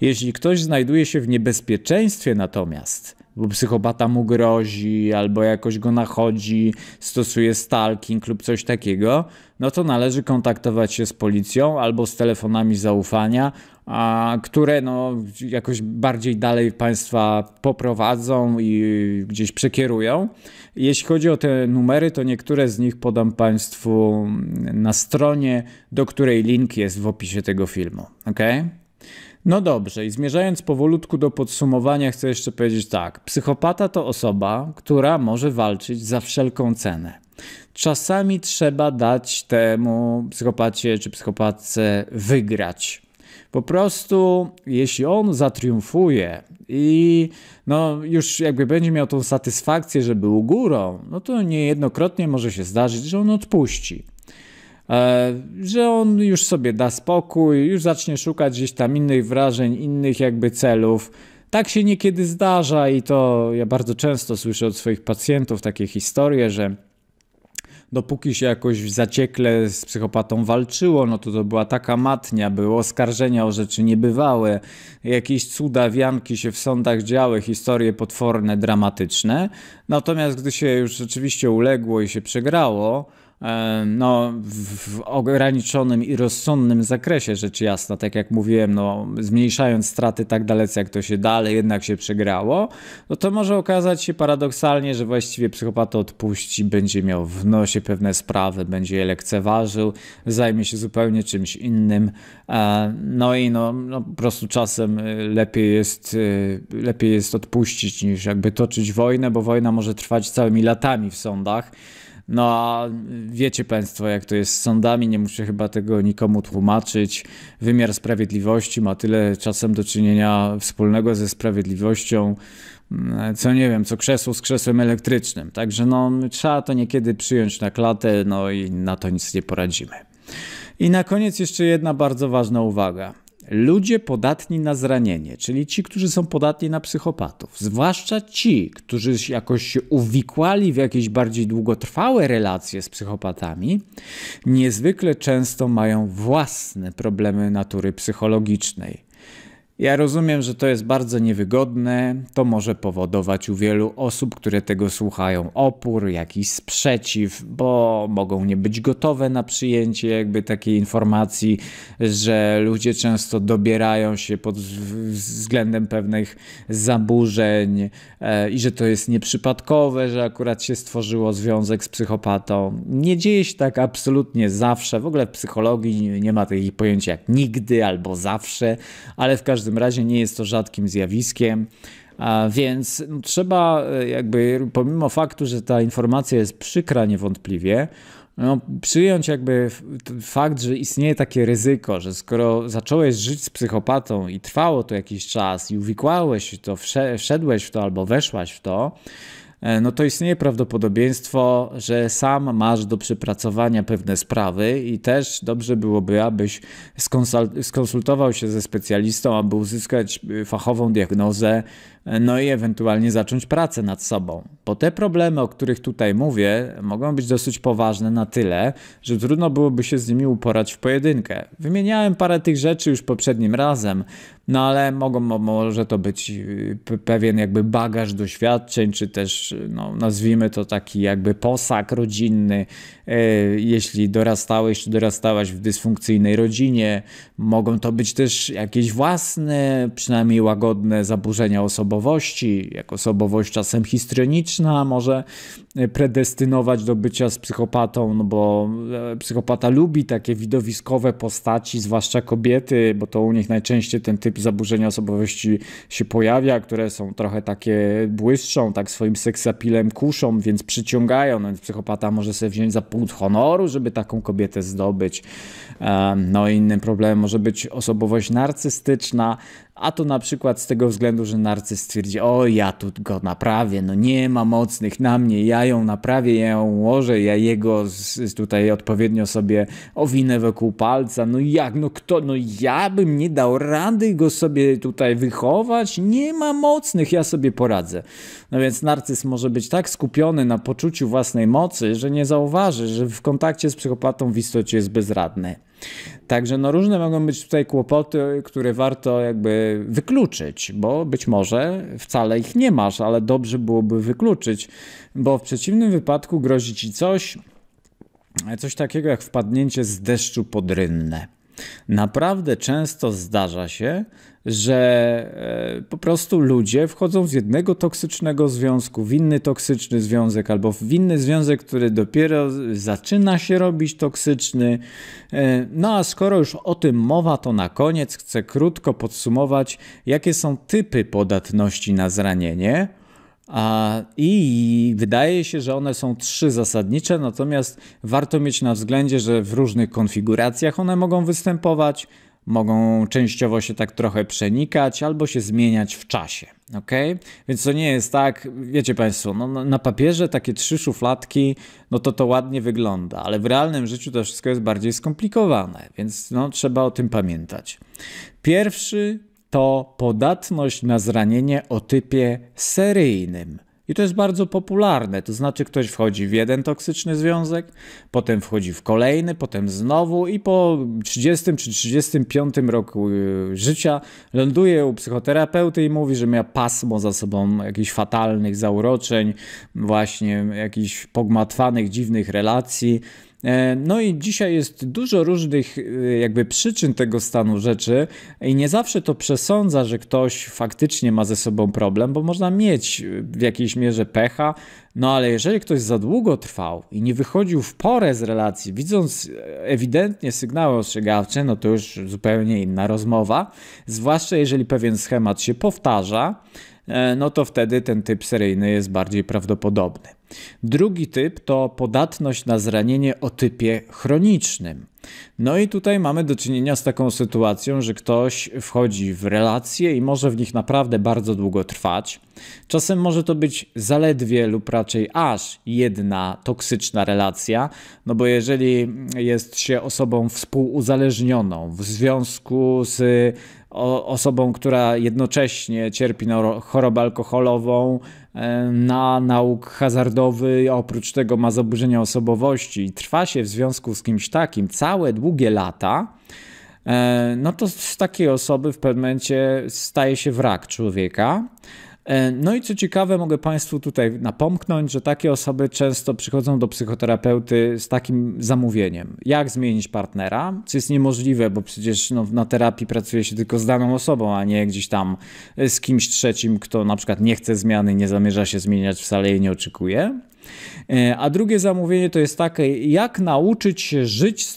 Jeśli ktoś znajduje się w niebezpieczeństwie natomiast, bo psychopata mu grozi, albo jakoś go nachodzi, stosuje stalking lub coś takiego, no to należy kontaktować się z policją albo z telefonami zaufania a, które no, jakoś bardziej dalej państwa poprowadzą i gdzieś przekierują. Jeśli chodzi o te numery, to niektóre z nich podam państwu na stronie, do której link jest w opisie tego filmu. Okay? No dobrze, i zmierzając powolutku do podsumowania, chcę jeszcze powiedzieć tak. Psychopata to osoba, która może walczyć za wszelką cenę. Czasami trzeba dać temu psychopacie czy psychopatce wygrać. Po prostu, jeśli on zatriumfuje i no, już jakby będzie miał tą satysfakcję, że był górą, no to niejednokrotnie może się zdarzyć, że on odpuści. E, że on już sobie da spokój, już zacznie szukać gdzieś tam innych wrażeń, innych jakby celów. Tak się niekiedy zdarza i to ja bardzo często słyszę od swoich pacjentów takie historie, że dopóki się jakoś zaciekle z psychopatą walczyło, no to to była taka matnia, były oskarżenia o rzeczy niebywałe, jakieś cuda, wianki się w sądach działy, historie potworne, dramatyczne. Natomiast gdy się już rzeczywiście uległo i się przegrało, E, no, w ograniczonym i rozsądnym zakresie, rzecz jasna, tak jak mówiłem, no, zmniejszając straty tak dalece, jak to się da, ale jednak się przegrało, no to może okazać się paradoksalnie, że właściwie psychopata odpuści, będzie miał w nosie pewne sprawy, będzie je lekceważył, zajmie się zupełnie czymś innym. E, no i no, no po prostu czasem e, lepiej jest, lepiej jest odpuścić niż jakby toczyć wojnę, bo wojna może trwać całymi latami w sądach. No a wiecie Państwo, jak to jest z sądami, nie muszę chyba tego nikomu tłumaczyć. Wymiar sprawiedliwości ma tyle czasem do czynienia wspólnego ze sprawiedliwością, mm, co nie wiem, co krzesło z krzesłem elektrycznym. Także no, trzeba to niekiedy przyjąć na klatę, no i na to nic nie poradzimy. I na koniec jeszcze jedna bardzo ważna uwaga ludzie podatni na zranienie, czyli ci, którzy są podatni na psychopatów, zwłaszcza ci, którzy jakoś się uwikłali w jakieś bardziej długotrwałe relacje z psychopatami, niezwykle często mają własne problemy natury psychologicznej. Ja rozumiem, że to jest bardzo niewygodne, to może powodować u wielu osób, które tego słuchają, opór, jakiś sprzeciw, bo mogą nie być gotowe na przyjęcie jakby takiej informacji, że ludzie często dobierają się pod względem pewnych zaburzeń e, i że to jest nieprzypadkowe, że akurat się stworzyło związek z psychopatą. Nie dzieje się tak absolutnie zawsze, w ogóle w psychologii nie ma takich pojęcia jak nigdy albo zawsze, ale w każdym każdym razie nie jest to rzadkim zjawiskiem. więc no, trzeba, e, jakby, pomimo faktu, że ta informacja jest przykra niewątpliwie, no, przyjąć jakby fakt, że istnieje takie ryzyko, że skoro zacząłeś żyć z psychopatą i trwało to jakiś czas i uwikłałeś w to, wszedłeś w to albo weszłaś w to, E, no to istnieje prawdopodobieństwo, że sam masz do przepracowania pewne sprawy i też dobrze byłoby, abyś skonsultował się ze specjalistą, aby uzyskać y, fachową diagnozę, E, no i ewentualnie zacząć pracę nad sobą. Bo te problemy, o których tutaj mówię, mogą być dosyć poważne na tyle, że trudno byłoby się z nimi uporać w pojedynkę. Wymieniałem parę tych rzeczy już poprzednim razem, no ale mogą, może to być y, pewien jakby bagaż doświadczeń, czy też no, nazwijmy to taki jakby posag rodzinny, e, jeśli dorastałeś czy dorastałaś w dysfunkcyjnej rodzinie. Mogą to być też jakieś własne, przynajmniej łagodne zaburzenia osobowe osobowości, jak osobowość czasem histrioniczna, może E, predestynować do bycia z psychopatą, no bo e, psychopata lubi takie widowiskowe postaci, zwłaszcza kobiety, bo to u nich najczęściej ten typ zaburzenia osobowości się pojawia, które są trochę takie błyszczą, tak swoim seksapilem kuszą, więc przyciągają, no więc psychopata może sobie wziąć za punkt honoru, żeby taką kobietę zdobyć. E, no inny innym problemem może być osobowość narcystyczna, a to na przykład z tego względu, że narcyst stwierdzi, o ja tu go naprawię, no nie ma mocnych na mnie, ja ja ją naprawię, ja ją ułożę, ja jego z, tutaj odpowiednio sobie owinę wokół palca. No jak, no kto, no ja bym nie dał rady go sobie tutaj wychować. Nie ma mocnych, ja sobie poradzę. No więc narcyz może być tak skupiony na poczuciu własnej mocy, że nie zauważy, że w kontakcie z psychopatą w istocie jest bezradny. Także no różne mogą być tutaj kłopoty, które warto jakby wykluczyć, bo być może wcale ich nie masz, ale dobrze byłoby wykluczyć, bo w przeciwnym wypadku grozi ci coś, coś takiego jak wpadnięcie z deszczu pod rynnę. Naprawdę często zdarza się, że e, po prostu ludzie wchodzą z jednego toksycznego związku w inny toksyczny związek, albo w inny związek, który dopiero zaczyna się robić toksyczny. E, no a skoro już o tym mowa, to na koniec chcę krótko podsumować, jakie są typy podatności na zranienie. A, I wydaje się, że one są trzy zasadnicze, natomiast warto mieć na względzie, że w różnych konfiguracjach one mogą występować mogą częściowo się tak trochę przenikać albo się zmieniać w czasie. ok? Więc to nie jest tak, wiecie Państwo, no, no, na papierze takie trzy szufladki, no to to ładnie wygląda, ale w realnym życiu to wszystko jest bardziej skomplikowane, więc no, trzeba o tym pamiętać. Pierwszy to podatność na zranienie o typie seryjnym. I to jest bardzo popularne. To znaczy, ktoś wchodzi w jeden toksyczny związek, potem wchodzi w kolejny, potem znowu i po 30 czy 35 roku yy, życia ląduje u psychoterapeuty i mówi, że miał pasmo za sobą jakichś fatalnych zauroczeń, właśnie jakichś pogmatwanych, dziwnych relacji E, no i dzisiaj jest dużo różnych e, jakby przyczyn tego stanu rzeczy i nie zawsze to przesądza, że ktoś faktycznie ma ze sobą problem, bo można mieć e, w jakiejś mierze pecha, no ale jeżeli ktoś za długo trwał i nie wychodził w porę z relacji, widząc ewidentnie sygnały ostrzegawcze, no to już zupełnie inna rozmowa, zwłaszcza jeżeli pewien schemat się powtarza, E, no to wtedy ten typ seryjny jest bardziej prawdopodobny. Drugi typ to podatność na zranienie o typie chronicznym. No i tutaj mamy do czynienia z taką sytuacją, że ktoś wchodzi w relacje i może w nich naprawdę bardzo długo trwać. Czasem może to być zaledwie lub raczej aż jedna toksyczna relacja, no bo jeżeli jest się osobą współuzależnioną w związku z osobą, która jednocześnie cierpi na chorobę alkoholową, e, na nauk hazardowy, a oprócz tego ma zaburzenia osobowości i trwa się w związku z kimś takim całe długie lata, e, no to z takiej osoby w pewnym momencie staje się wrak człowieka. E, no i co ciekawe, mogę Państwu tutaj napomknąć, że takie osoby często przychodzą do psychoterapeuty z takim zamówieniem. Jak zmienić partnera? Co jest niemożliwe, bo przecież no, na terapii pracuje się tylko z daną osobą, a nie gdzieś tam e, z kimś trzecim, kto na przykład nie chce zmiany, nie zamierza się zmieniać wcale jej nie oczekuje. E, a drugie zamówienie to jest takie, jak nauczyć się żyć z,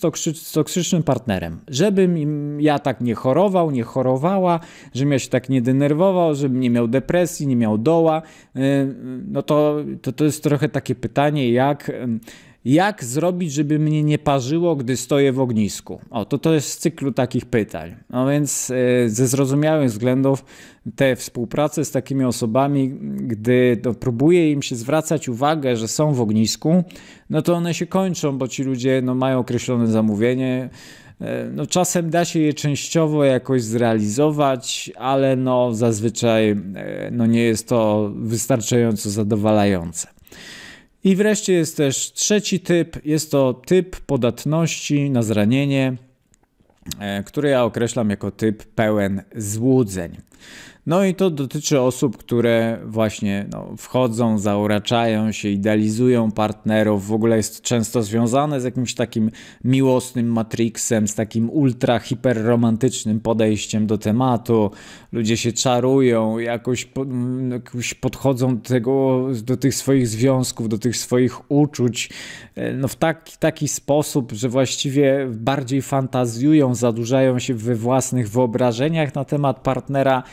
toksycznym partnerem, żebym ja tak nie chorował, nie chorowała, żebym ja się tak nie denerwował, żebym nie miał depresji, nie miał doła. E, no to, to, to jest trochę takie pytanie, jak jak zrobić, żeby mnie nie parzyło, gdy stoję w ognisku? O, to to jest z cyklu takich pytań. No więc e, ze zrozumiałych względów te współprace z takimi osobami, gdy próbuję im się zwracać uwagę, że są w ognisku, no to one się kończą, bo ci ludzie no, mają określone zamówienie, e, no, czasem da się je częściowo jakoś zrealizować, ale no, zazwyczaj e, no, nie jest to wystarczająco zadowalające. I wreszcie jest też trzeci typ, jest to typ podatności na zranienie, e, który ja określam jako typ pełen złudzeń. No i to dotyczy osób, które właśnie no, wchodzą, zauraczają się, idealizują partnerów, w ogóle jest często związane z jakimś takim miłosnym matrixem, z takim ultra hiperromantycznym podejściem do tematu. Ludzie się czarują, jakoś, po, jakoś podchodzą do, tego, do tych swoich związków, do tych swoich uczuć e, no, w taki, taki sposób, że właściwie bardziej fantazjują, zadłużają się we własnych wyobrażeniach na temat partnera,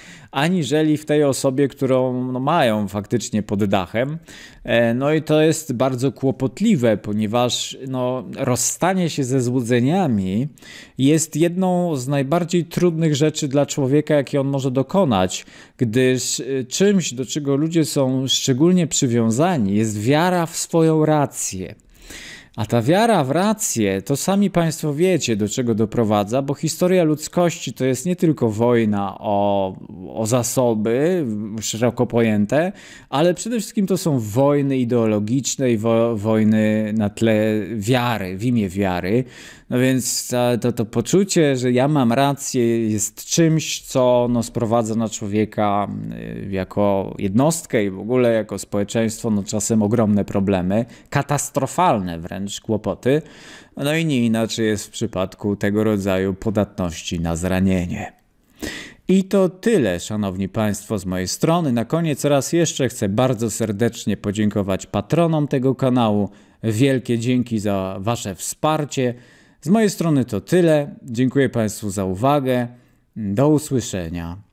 aniżeli w tej osobie, którą no, mają faktycznie pod dachem. E, no i to jest bardzo kłopotliwe, ponieważ no, rozstanie się ze złudzeniami jest jedną z najbardziej trudnych rzeczy dla człowieka, jakie on może dokonać, gdyż e, czymś, do czego ludzie są szczególnie przywiązani, jest wiara w swoją rację. A ta wiara w rację, to sami Państwo wiecie, do czego doprowadza, bo historia ludzkości to jest nie tylko wojna o, o zasoby, szeroko pojęte, ale przede wszystkim to są wojny ideologiczne i wo, wojny na tle wiary, w imię wiary. No więc to, e, to, to poczucie, że ja mam rację, jest czymś, co no, sprowadza na człowieka e, jako jednostkę i w ogóle jako społeczeństwo no, czasem ogromne problemy, katastrofalne wręcz wręcz kłopoty. No i nie inaczej jest w przypadku tego rodzaju podatności na zranienie. I to tyle, szanowni państwo, z mojej strony. Na koniec raz jeszcze chcę bardzo serdecznie podziękować patronom tego kanału. Wielkie dzięki za wasze wsparcie. Z mojej strony to tyle. Dziękuję państwu za uwagę. Do usłyszenia.